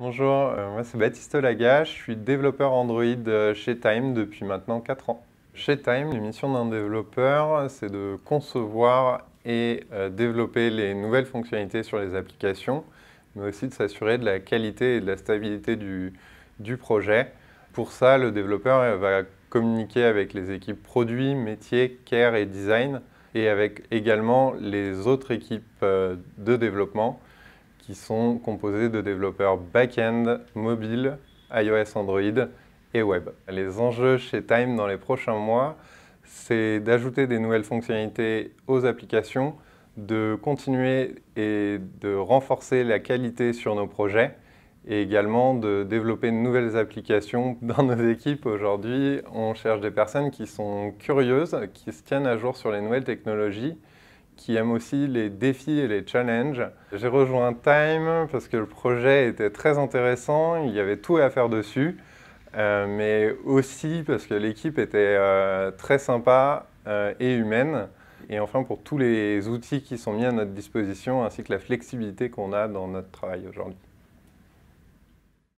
Bonjour, euh, moi c'est Baptiste Laga, je suis développeur Android euh, chez Time depuis maintenant 4 ans. Chez Time, les missions d'un développeur, c'est de concevoir et euh, développer les nouvelles fonctionnalités sur les applications, mais aussi de s'assurer de la qualité et de la stabilité du, du projet. Pour ça, le développeur va communiquer avec les équipes produits, métiers, care et design, et avec également les autres équipes de développement qui sont composés de développeurs back-end, mobile, iOS, Android et web. Les enjeux chez Time dans les prochains mois, c'est d'ajouter des nouvelles fonctionnalités aux applications, de continuer et de renforcer la qualité sur nos projets et également de développer de nouvelles applications dans nos équipes. Aujourd'hui, on cherche des personnes qui sont curieuses, qui se tiennent à jour sur les nouvelles technologies qui aime aussi les défis et les challenges. J'ai rejoint Time parce que le projet était très intéressant, il y avait tout à faire dessus, euh, mais aussi parce que l'équipe était euh, très sympa euh, et humaine. Et enfin pour tous les outils qui sont mis à notre disposition ainsi que la flexibilité qu'on a dans notre travail aujourd'hui.